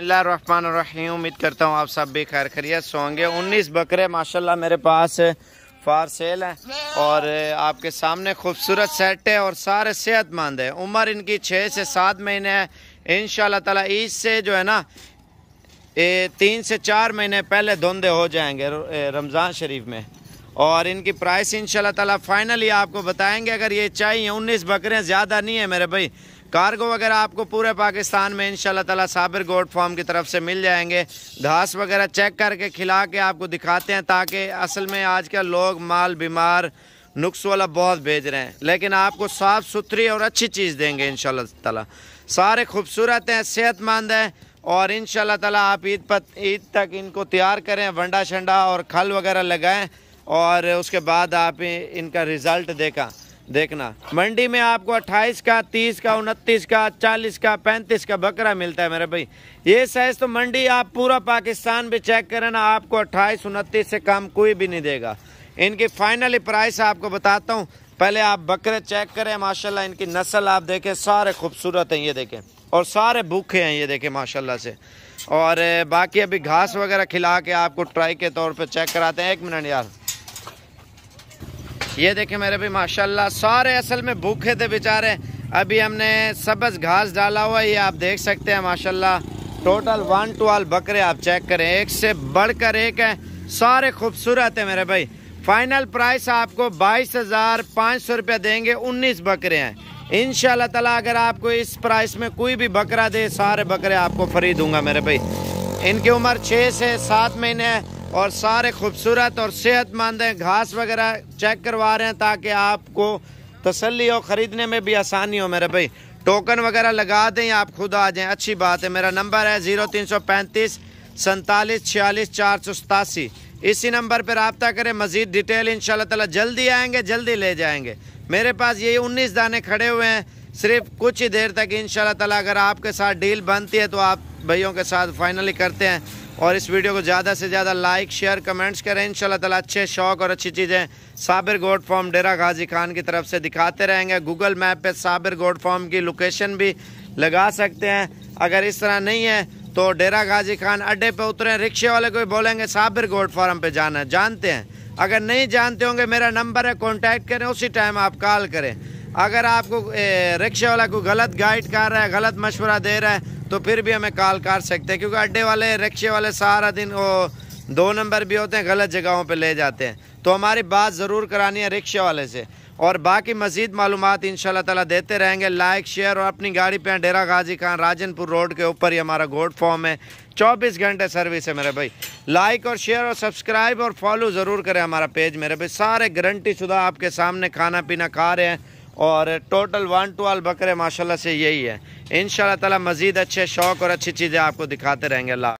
रहीम उम्मीद करता हूँ आप सब भी खैर से होंगे उन्नीस बकरे माशाल्लाह मेरे पास फार सेल है और आपके सामने खूबसूरत सेट है और सारे सेहतमंद है उम्र इनकी छः से सात महीने है इन तला ईद से जो है ना ए, तीन से चार महीने पहले धुंधे हो जाएंगे रमज़ान शरीफ में और इनकी प्राइस इन तला फाइनली आपको बताएंगे अगर ये चाहिए उन्नीस बकरे ज़्यादा नहीं है मेरे भाई कार्गो वगैरह आपको पूरे पाकिस्तान में इन ताला साबिर गोड फार्म की तरफ से मिल जाएंगे घास वगैरह चेक करके खिला के आपको दिखाते हैं ताकि असल में आजकल लोग माल बीमार नुक्स वाला बहुत भेज रहे हैं लेकिन आपको साफ़ सुथरी और अच्छी चीज़ देंगे इन ताला सारे खूबसूरत हैं सेहतमंद हैं और इन ताला आप ईद पर ईद तक इनको तैयार करें वंडा शंडा और खल वगैरह लगाएं और उसके बाद आप इनका रिज़ल्ट देखा देखना मंडी में आपको 28 का 30 का 29 का 40 का 35 का बकरा मिलता है मेरे भाई ये साइज तो मंडी आप पूरा पाकिस्तान भी चेक करें ना आपको 28 उनतीस से कम कोई भी नहीं देगा इनकी फाइनली प्राइस आपको बताता हूँ पहले आप बकरे चेक करें माशाल्लाह इनकी नस्ल आप देखें सारे खूबसूरत हैं ये देखें और सारे भूखे हैं ये देखें माशाल्लाह से और बाकी अभी घास वगैरह खिला के आपको ट्राई के तौर पे चेक कराते हैं एक मिनट यार ये देखें मेरे भाई माशाल्लाह सारे असल में भूखे थे बेचारे अभी हमने सबस घास डाला हुआ है ये आप देख सकते हैं माशाल्लाह टोटल वन टूल बकरे आप चेक करें एक से बढ़कर एक है सारे खूबसूरत है मेरे भाई फाइनल प्राइस आपको बाईस हज़ार पाँच सौ रुपया देंगे उन्नीस बकरे हैं इन ताला अगर आपको इस प्राइस में कोई भी बकरा दे सारे बकरे आपको फ्री दूंगा मेरे भाई इनकी उम्र छः से सात महीने है और सारे खूबसूरत और सेहतमंद हैं घास वगैरह चेक करवा रहे हैं ताकि आपको तसली हो ख़रीदने में भी आसानी हो मेरे भाई टोकन वगैरह लगा दें आप खुद आ जाएं अच्छी बात है मेरा नंबर है ज़ीरो तीन सौ पैंतीस सैंतालीस छियालीस चार सौ सतासी इसी नंबर पर रबता करें मज़ीद डिटेल इन तला जल्दी आएँगे जल्दी ले जाएंगे मेरे पास यही उन्नीस दाने खड़े हुए हैं सिर्फ कुछ ही देर तक इन तला अगर आपके साथ डील बनती है तो आप भाइयों के साथ फाइनली करते हैं और इस वीडियो को ज़्यादा से ज़्यादा लाइक शेयर कमेंट्स करें इन ताला अच्छे शौक और अच्छी चीज़ें साबिर गोड फॉर्म डेरा गाजी खान की तरफ से दिखाते रहेंगे गूगल मैप पे साबिर गोड फॉर्म की लोकेशन भी लगा सकते हैं अगर इस तरह नहीं है तो डेरा गाजी खान अड्डे पे उतरे रिक्शे वाले को बोलेंगे साबिर गोड फॉर्म पर जाना है जानते हैं अगर नहीं जानते होंगे मेरा नंबर है कॉन्टैक्ट करें उसी टाइम आप कॉल करें अगर आपको रिक्शे वाला को गलत गाइड कर रहा है गलत मशवरा दे रहा है तो फिर भी हमें कॉल कर सकते हैं क्योंकि अड्डे वाले रिक्शे वाले सारा दिन वो दो नंबर भी होते हैं गलत जगहों पे ले जाते हैं तो हमारी बात ज़रूर करानी है रिक्शे वाले से और बाकी मजीद मालूम इन ताला देते रहेंगे लाइक शेयर और अपनी गाड़ी पे डेरा गाजी खान राजनपुर रोड के ऊपर ही हमारा गोड फॉर्म है चौबीस घंटे सर्विस है मेरे भाई लाइक और शेयर और सब्सक्राइब और फॉलो ज़रूर करें हमारा पेज मेरे भाई सारे गारंटी शुदा आपके सामने खाना पीना खा रहे हैं और टोटल वन टू बकरे माशाल्लाह से यही है इन ताला मज़ीद अच्छे शौक़ और अच्छी चीज़ें आपको दिखाते रहेंगे अल्लाह